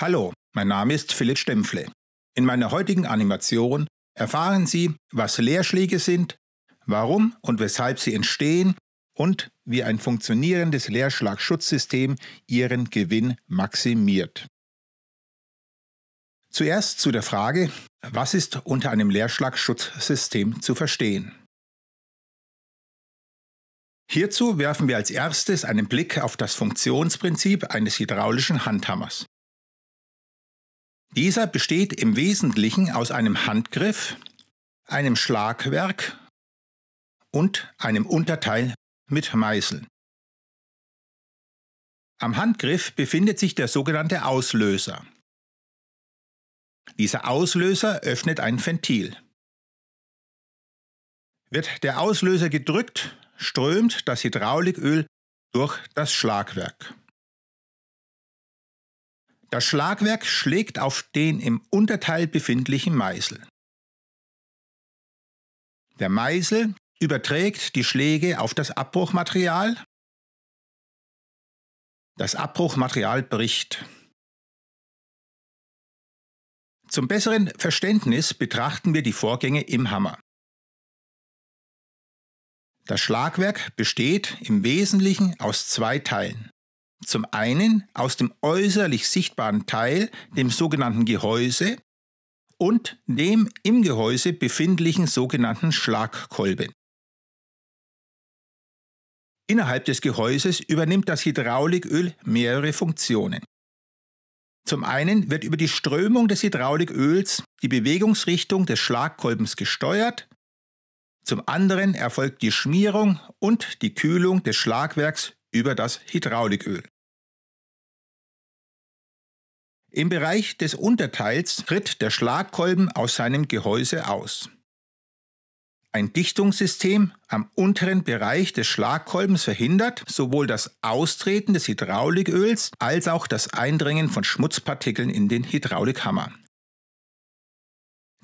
Hallo, mein Name ist Philipp Stempfle. In meiner heutigen Animation erfahren Sie, was Lehrschläge sind, warum und weshalb sie entstehen und wie ein funktionierendes Lehrschlagschutzsystem Ihren Gewinn maximiert. Zuerst zu der Frage, was ist unter einem Lehrschlagschutzsystem zu verstehen? Hierzu werfen wir als erstes einen Blick auf das Funktionsprinzip eines hydraulischen Handhammers. Dieser besteht im Wesentlichen aus einem Handgriff, einem Schlagwerk und einem Unterteil mit Meißel. Am Handgriff befindet sich der sogenannte Auslöser. Dieser Auslöser öffnet ein Ventil. Wird der Auslöser gedrückt, strömt das Hydrauliköl durch das Schlagwerk. Das Schlagwerk schlägt auf den im Unterteil befindlichen Meißel. Der Meißel überträgt die Schläge auf das Abbruchmaterial. Das Abbruchmaterial bricht. Zum besseren Verständnis betrachten wir die Vorgänge im Hammer. Das Schlagwerk besteht im Wesentlichen aus zwei Teilen. Zum einen aus dem äußerlich sichtbaren Teil, dem sogenannten Gehäuse, und dem im Gehäuse befindlichen sogenannten Schlagkolben. Innerhalb des Gehäuses übernimmt das Hydrauliköl mehrere Funktionen. Zum einen wird über die Strömung des Hydrauliköls die Bewegungsrichtung des Schlagkolbens gesteuert, zum anderen erfolgt die Schmierung und die Kühlung des Schlagwerks über das Hydrauliköl. Im Bereich des Unterteils tritt der Schlagkolben aus seinem Gehäuse aus. Ein Dichtungssystem am unteren Bereich des Schlagkolbens verhindert sowohl das Austreten des Hydrauliköls als auch das Eindringen von Schmutzpartikeln in den Hydraulikhammer.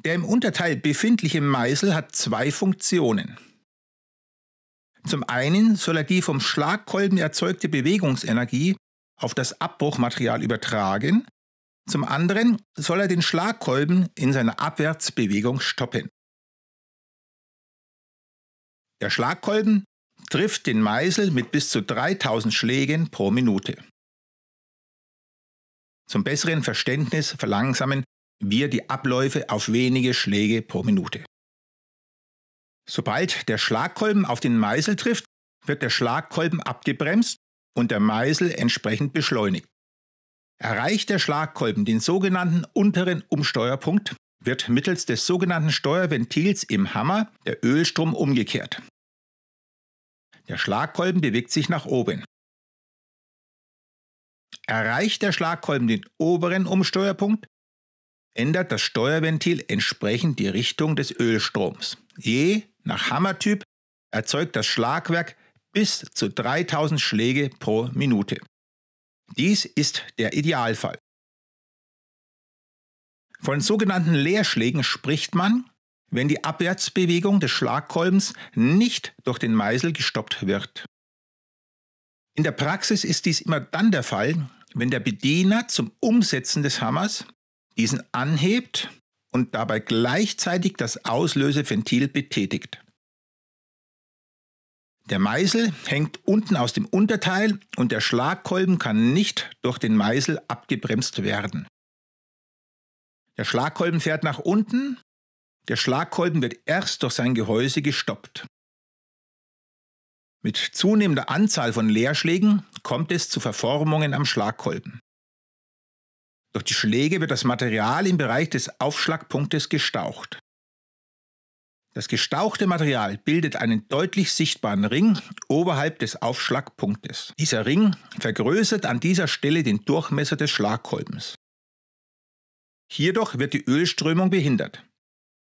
Der im Unterteil befindliche Meißel hat zwei Funktionen. Zum einen soll er die vom Schlagkolben erzeugte Bewegungsenergie auf das Abbruchmaterial übertragen, zum anderen soll er den Schlagkolben in seiner Abwärtsbewegung stoppen. Der Schlagkolben trifft den Meißel mit bis zu 3000 Schlägen pro Minute. Zum besseren Verständnis verlangsamen wir die Abläufe auf wenige Schläge pro Minute. Sobald der Schlagkolben auf den Meißel trifft, wird der Schlagkolben abgebremst und der Meißel entsprechend beschleunigt. Erreicht der Schlagkolben den sogenannten unteren Umsteuerpunkt, wird mittels des sogenannten Steuerventils im Hammer der Ölstrom umgekehrt. Der Schlagkolben bewegt sich nach oben. Erreicht der Schlagkolben den oberen Umsteuerpunkt, ändert das Steuerventil entsprechend die Richtung des Ölstroms, je nach Hammertyp erzeugt das Schlagwerk bis zu 3000 Schläge pro Minute. Dies ist der Idealfall. Von sogenannten Leerschlägen spricht man, wenn die Abwärtsbewegung des Schlagkolbens nicht durch den Meisel gestoppt wird. In der Praxis ist dies immer dann der Fall, wenn der Bediener zum Umsetzen des Hammers diesen anhebt und dabei gleichzeitig das Auslöseventil betätigt. Der Meißel hängt unten aus dem Unterteil und der Schlagkolben kann nicht durch den Meißel abgebremst werden. Der Schlagkolben fährt nach unten, der Schlagkolben wird erst durch sein Gehäuse gestoppt. Mit zunehmender Anzahl von Leerschlägen kommt es zu Verformungen am Schlagkolben. Durch die Schläge wird das Material im Bereich des Aufschlagpunktes gestaucht. Das gestauchte Material bildet einen deutlich sichtbaren Ring oberhalb des Aufschlagpunktes. Dieser Ring vergrößert an dieser Stelle den Durchmesser des Schlagkolbens. Hierdurch wird die Ölströmung behindert.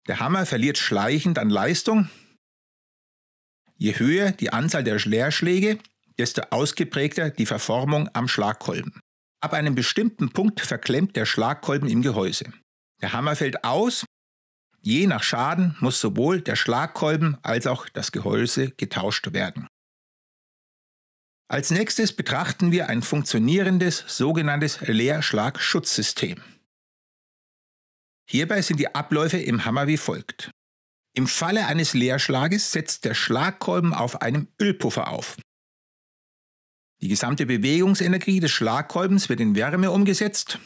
Der Hammer verliert schleichend an Leistung. Je höher die Anzahl der Leerschläge, desto ausgeprägter die Verformung am Schlagkolben. Ab einem bestimmten Punkt verklemmt der Schlagkolben im Gehäuse. Der Hammer fällt aus. Je nach Schaden muss sowohl der Schlagkolben als auch das Gehäuse getauscht werden. Als nächstes betrachten wir ein funktionierendes sogenanntes Leerschlagschutzsystem. Hierbei sind die Abläufe im Hammer wie folgt. Im Falle eines Leerschlages setzt der Schlagkolben auf einem Ölpuffer auf. Die gesamte Bewegungsenergie des Schlagkolbens wird in Wärme umgesetzt.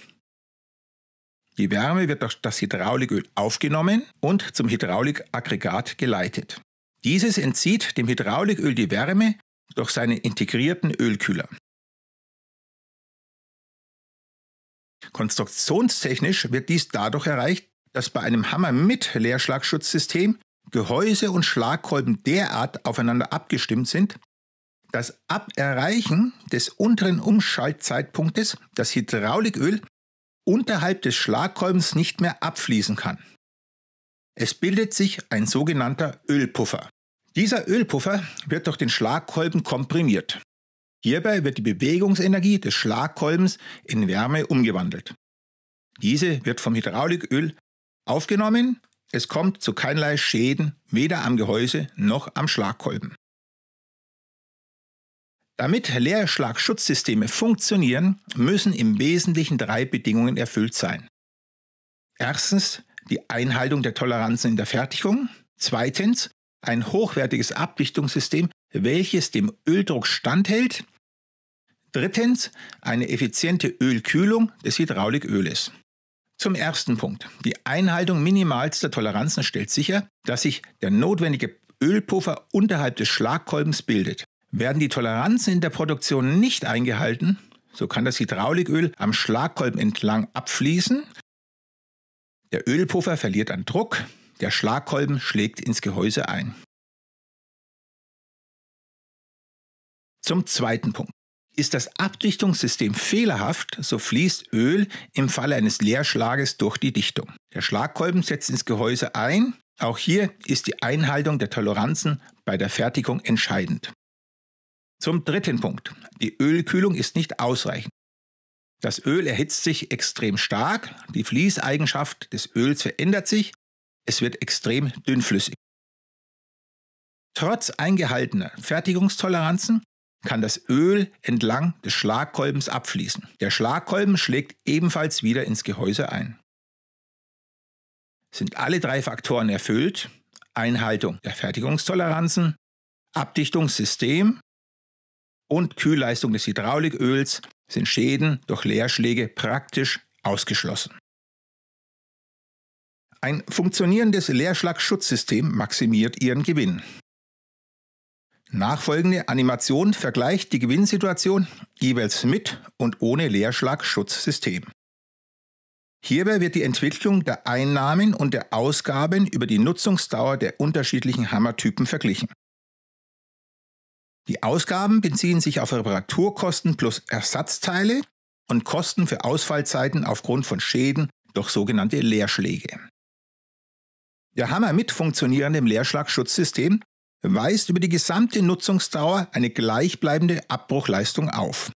Die Wärme wird durch das Hydrauliköl aufgenommen und zum Hydraulikaggregat geleitet. Dieses entzieht dem Hydrauliköl die Wärme durch seinen integrierten Ölkühler. Konstruktionstechnisch wird dies dadurch erreicht, dass bei einem Hammer mit Leerschlagschutzsystem Gehäuse und Schlagkolben derart aufeinander abgestimmt sind, das Aberreichen des unteren Umschaltzeitpunktes das Hydrauliköl unterhalb des Schlagkolbens nicht mehr abfließen kann. Es bildet sich ein sogenannter Ölpuffer. Dieser Ölpuffer wird durch den Schlagkolben komprimiert. Hierbei wird die Bewegungsenergie des Schlagkolbens in Wärme umgewandelt. Diese wird vom Hydrauliköl aufgenommen. Es kommt zu keinerlei Schäden, weder am Gehäuse noch am Schlagkolben. Damit Leerschlagschutzsysteme funktionieren, müssen im Wesentlichen drei Bedingungen erfüllt sein. Erstens die Einhaltung der Toleranzen in der Fertigung. Zweitens ein hochwertiges Abdichtungssystem, welches dem Öldruck standhält. Drittens eine effiziente Ölkühlung des Hydrauliköles. Zum ersten Punkt. Die Einhaltung minimalster Toleranzen stellt sicher, dass sich der notwendige Ölpuffer unterhalb des Schlagkolbens bildet. Werden die Toleranzen in der Produktion nicht eingehalten, so kann das Hydrauliköl am Schlagkolben entlang abfließen. Der Ölpuffer verliert an Druck, der Schlagkolben schlägt ins Gehäuse ein. Zum zweiten Punkt. Ist das Abdichtungssystem fehlerhaft, so fließt Öl im Falle eines Leerschlages durch die Dichtung. Der Schlagkolben setzt ins Gehäuse ein. Auch hier ist die Einhaltung der Toleranzen bei der Fertigung entscheidend. Zum dritten Punkt. Die Ölkühlung ist nicht ausreichend. Das Öl erhitzt sich extrem stark, die Fließeigenschaft des Öls verändert sich, es wird extrem dünnflüssig. Trotz eingehaltener Fertigungstoleranzen kann das Öl entlang des Schlagkolbens abfließen. Der Schlagkolben schlägt ebenfalls wieder ins Gehäuse ein. Sind alle drei Faktoren erfüllt, Einhaltung der Fertigungstoleranzen, Abdichtungssystem und Kühlleistung des Hydrauliköls sind Schäden durch Leerschläge praktisch ausgeschlossen. Ein funktionierendes Leerschlagschutzsystem maximiert ihren Gewinn. Nachfolgende Animation vergleicht die Gewinnsituation jeweils mit und ohne Leerschlagschutzsystem. Hierbei wird die Entwicklung der Einnahmen und der Ausgaben über die Nutzungsdauer der unterschiedlichen Hammertypen verglichen. Die Ausgaben beziehen sich auf Reparaturkosten plus Ersatzteile und Kosten für Ausfallzeiten aufgrund von Schäden durch sogenannte Leerschläge. Der Hammer mit funktionierendem Leerschlagschutzsystem weist über die gesamte Nutzungsdauer eine gleichbleibende Abbruchleistung auf.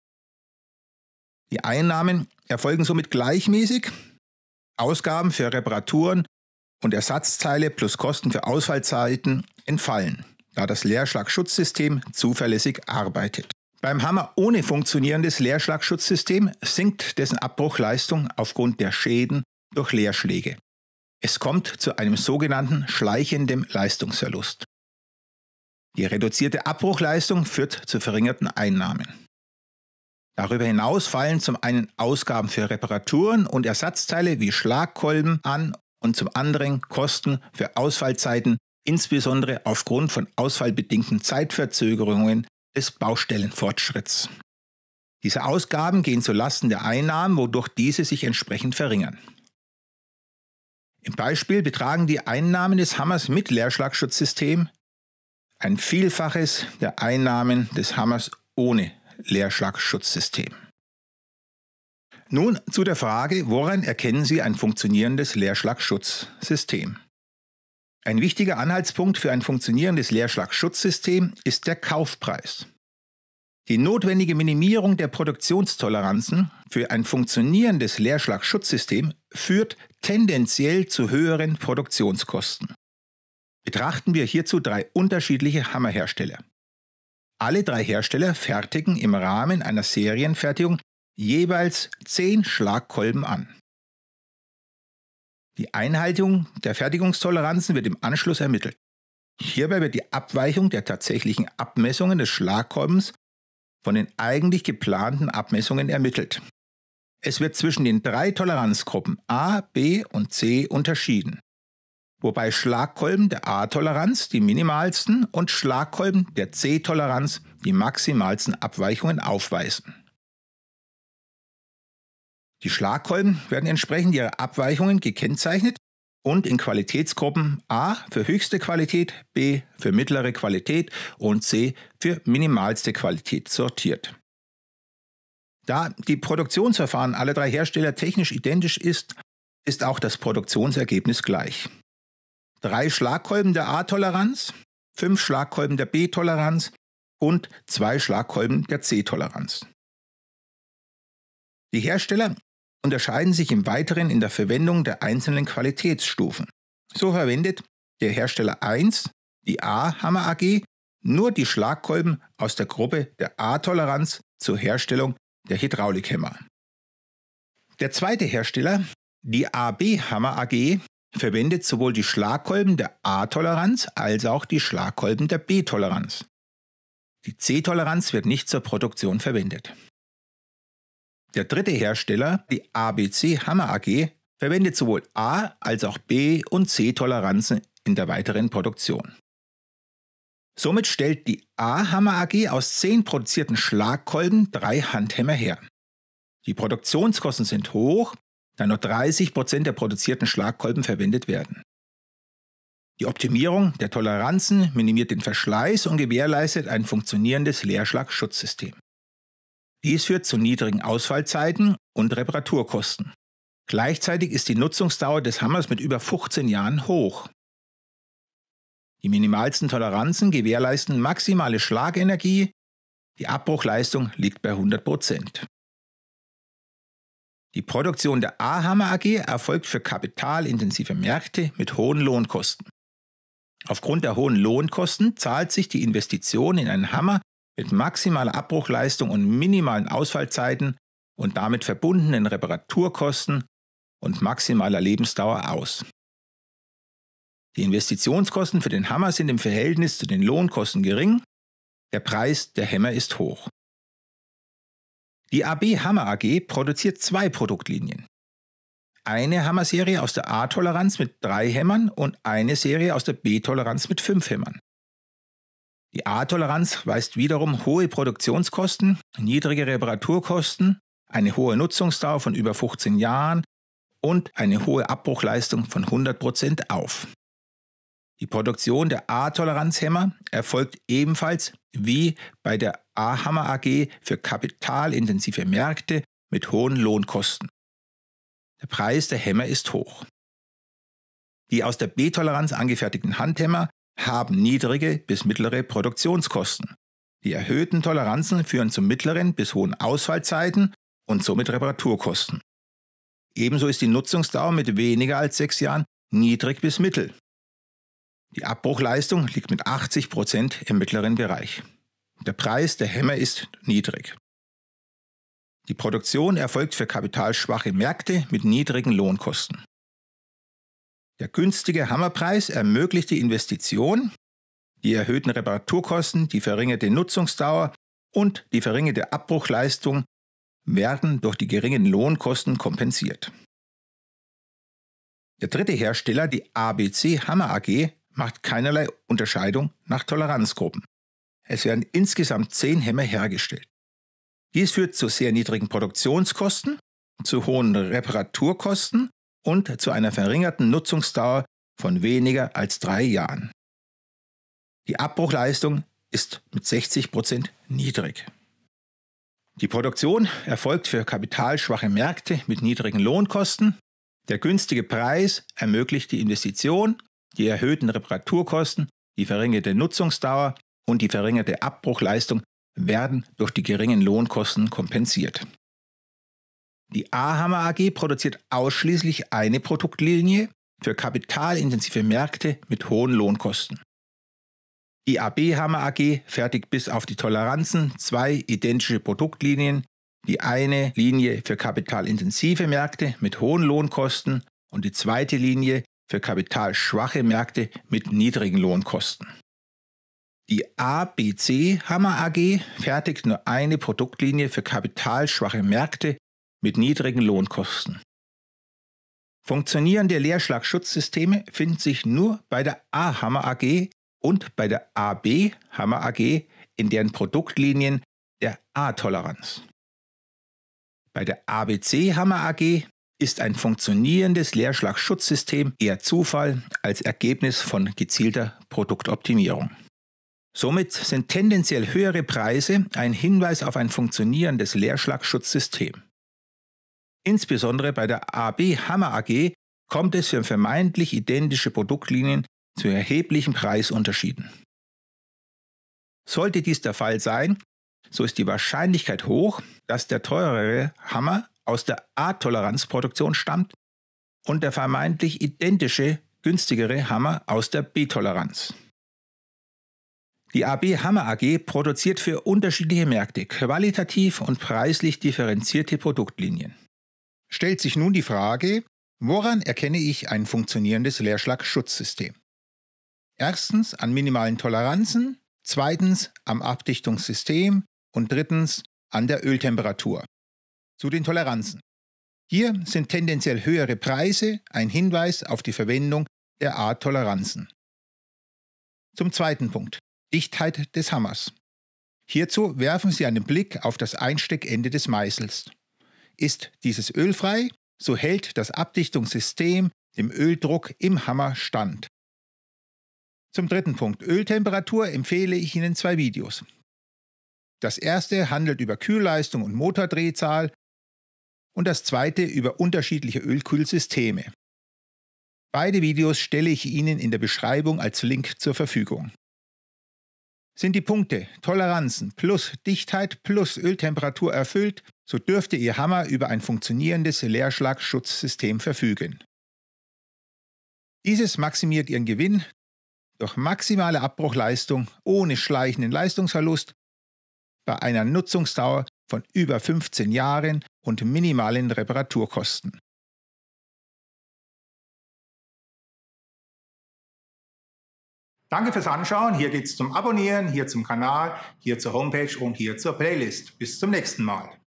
Die Einnahmen erfolgen somit gleichmäßig, Ausgaben für Reparaturen und Ersatzteile plus Kosten für Ausfallzeiten entfallen da das Leerschlagschutzsystem zuverlässig arbeitet. Beim Hammer ohne funktionierendes Leerschlagschutzsystem sinkt dessen Abbruchleistung aufgrund der Schäden durch Leerschläge. Es kommt zu einem sogenannten schleichenden Leistungsverlust. Die reduzierte Abbruchleistung führt zu verringerten Einnahmen. Darüber hinaus fallen zum einen Ausgaben für Reparaturen und Ersatzteile wie Schlagkolben an und zum anderen Kosten für Ausfallzeiten insbesondere aufgrund von ausfallbedingten Zeitverzögerungen des Baustellenfortschritts. Diese Ausgaben gehen zu Lasten der Einnahmen, wodurch diese sich entsprechend verringern. Im Beispiel betragen die Einnahmen des Hammers mit Leerschlagschutzsystem ein Vielfaches der Einnahmen des Hammers ohne Leerschlagschutzsystem. Nun zu der Frage, woran erkennen Sie ein funktionierendes Leerschlagschutzsystem? Ein wichtiger Anhaltspunkt für ein funktionierendes Leerschlagschutzsystem ist der Kaufpreis. Die notwendige Minimierung der Produktionstoleranzen für ein funktionierendes Leerschlagschutzsystem führt tendenziell zu höheren Produktionskosten. Betrachten wir hierzu drei unterschiedliche Hammerhersteller. Alle drei Hersteller fertigen im Rahmen einer Serienfertigung jeweils 10 Schlagkolben an. Die Einhaltung der Fertigungstoleranzen wird im Anschluss ermittelt. Hierbei wird die Abweichung der tatsächlichen Abmessungen des Schlagkolbens von den eigentlich geplanten Abmessungen ermittelt. Es wird zwischen den drei Toleranzgruppen A, B und C unterschieden, wobei Schlagkolben der A-Toleranz die minimalsten und Schlagkolben der C-Toleranz die maximalsten Abweichungen aufweisen. Die Schlagkolben werden entsprechend ihrer Abweichungen gekennzeichnet und in Qualitätsgruppen A für höchste Qualität, B für mittlere Qualität und C für minimalste Qualität sortiert. Da die Produktionsverfahren aller drei Hersteller technisch identisch ist, ist auch das Produktionsergebnis gleich. Drei Schlagkolben der A-Toleranz, fünf Schlagkolben der B-Toleranz und zwei Schlagkolben der C-Toleranz. Die Hersteller unterscheiden sich im Weiteren in der Verwendung der einzelnen Qualitätsstufen. So verwendet der Hersteller 1, die A-Hammer AG, nur die Schlagkolben aus der Gruppe der A-Toleranz zur Herstellung der Hydraulikhämmer. Der zweite Hersteller, die AB Hammer AG, verwendet sowohl die Schlagkolben der A-Toleranz als auch die Schlagkolben der B-Toleranz. Die C-Toleranz wird nicht zur Produktion verwendet. Der dritte Hersteller, die ABC Hammer AG, verwendet sowohl A als auch B und C Toleranzen in der weiteren Produktion. Somit stellt die A Hammer AG aus 10 produzierten Schlagkolben drei Handhämmer her. Die Produktionskosten sind hoch, da nur 30% der produzierten Schlagkolben verwendet werden. Die Optimierung der Toleranzen minimiert den Verschleiß und gewährleistet ein funktionierendes Leerschlagschutzsystem. Dies führt zu niedrigen Ausfallzeiten und Reparaturkosten. Gleichzeitig ist die Nutzungsdauer des Hammers mit über 15 Jahren hoch. Die minimalsten Toleranzen gewährleisten maximale Schlagenergie, die Abbruchleistung liegt bei 100 Die Produktion der A-Hammer AG erfolgt für kapitalintensive Märkte mit hohen Lohnkosten. Aufgrund der hohen Lohnkosten zahlt sich die Investition in einen Hammer mit maximaler Abbruchleistung und minimalen Ausfallzeiten und damit verbundenen Reparaturkosten und maximaler Lebensdauer aus. Die Investitionskosten für den Hammer sind im Verhältnis zu den Lohnkosten gering, der Preis der Hämmer ist hoch. Die AB Hammer AG produziert zwei Produktlinien. Eine Hammerserie aus der A-Toleranz mit drei Hämmern und eine Serie aus der B-Toleranz mit fünf Hämmern. Die A-Toleranz weist wiederum hohe Produktionskosten, niedrige Reparaturkosten, eine hohe Nutzungsdauer von über 15 Jahren und eine hohe Abbruchleistung von 100% auf. Die Produktion der A-Toleranzhämmer erfolgt ebenfalls wie bei der A-Hammer AG für kapitalintensive Märkte mit hohen Lohnkosten. Der Preis der Hämmer ist hoch. Die aus der B-Toleranz angefertigten Handhämmer haben niedrige bis mittlere Produktionskosten. Die erhöhten Toleranzen führen zu mittleren bis hohen Ausfallzeiten und somit Reparaturkosten. Ebenso ist die Nutzungsdauer mit weniger als sechs Jahren niedrig bis mittel. Die Abbruchleistung liegt mit 80% Prozent im mittleren Bereich. Der Preis der Hämmer ist niedrig. Die Produktion erfolgt für kapitalschwache Märkte mit niedrigen Lohnkosten. Der günstige Hammerpreis ermöglicht die Investition, die erhöhten Reparaturkosten, die verringerte Nutzungsdauer und die verringerte Abbruchleistung werden durch die geringen Lohnkosten kompensiert. Der dritte Hersteller, die ABC Hammer AG, macht keinerlei Unterscheidung nach Toleranzgruppen. Es werden insgesamt zehn Hämmer hergestellt. Dies führt zu sehr niedrigen Produktionskosten, zu hohen Reparaturkosten und zu einer verringerten Nutzungsdauer von weniger als drei Jahren. Die Abbruchleistung ist mit 60% Prozent niedrig. Die Produktion erfolgt für kapitalschwache Märkte mit niedrigen Lohnkosten. Der günstige Preis ermöglicht die Investition, die erhöhten Reparaturkosten, die verringerte Nutzungsdauer und die verringerte Abbruchleistung werden durch die geringen Lohnkosten kompensiert. Die A-Hammer AG produziert ausschließlich eine Produktlinie für kapitalintensive Märkte mit hohen Lohnkosten. Die AB Hammer AG fertigt bis auf die Toleranzen zwei identische Produktlinien, die eine Linie für kapitalintensive Märkte mit hohen Lohnkosten und die zweite Linie für kapitalschwache Märkte mit niedrigen Lohnkosten. Die ABC Hammer AG fertigt nur eine Produktlinie für kapitalschwache Märkte mit niedrigen Lohnkosten. Funktionierende Leerschlagschutzsysteme finden sich nur bei der A-Hammer AG und bei der AB Hammer AG in deren Produktlinien der A-Toleranz. Bei der ABC Hammer AG ist ein funktionierendes Leerschlagschutzsystem eher Zufall als Ergebnis von gezielter Produktoptimierung. Somit sind tendenziell höhere Preise ein Hinweis auf ein funktionierendes Leerschlagschutzsystem. Insbesondere bei der AB Hammer AG kommt es für vermeintlich identische Produktlinien zu erheblichen Preisunterschieden. Sollte dies der Fall sein, so ist die Wahrscheinlichkeit hoch, dass der teurere Hammer aus der A-Toleranzproduktion stammt und der vermeintlich identische, günstigere Hammer aus der B-Toleranz. Die AB Hammer AG produziert für unterschiedliche Märkte qualitativ und preislich differenzierte Produktlinien stellt sich nun die Frage, woran erkenne ich ein funktionierendes Leerschlagschutzsystem? Erstens an minimalen Toleranzen, zweitens am Abdichtungssystem und drittens an der Öltemperatur. Zu den Toleranzen. Hier sind tendenziell höhere Preise ein Hinweis auf die Verwendung der Art Toleranzen. Zum zweiten Punkt. Dichtheit des Hammers. Hierzu werfen Sie einen Blick auf das Einsteckende des Meißels. Ist dieses Öl frei, so hält das Abdichtungssystem dem Öldruck im Hammer stand. Zum dritten Punkt Öltemperatur empfehle ich Ihnen zwei Videos. Das erste handelt über Kühlleistung und Motordrehzahl und das zweite über unterschiedliche Ölkühlsysteme. Beide Videos stelle ich Ihnen in der Beschreibung als Link zur Verfügung. Sind die Punkte Toleranzen plus Dichtheit plus Öltemperatur erfüllt, so dürfte Ihr Hammer über ein funktionierendes Leerschlagschutzsystem verfügen. Dieses maximiert Ihren Gewinn durch maximale Abbruchleistung ohne schleichenden Leistungsverlust bei einer Nutzungsdauer von über 15 Jahren und minimalen Reparaturkosten. Danke fürs Anschauen. Hier geht's zum Abonnieren, hier zum Kanal, hier zur Homepage und hier zur Playlist. Bis zum nächsten Mal.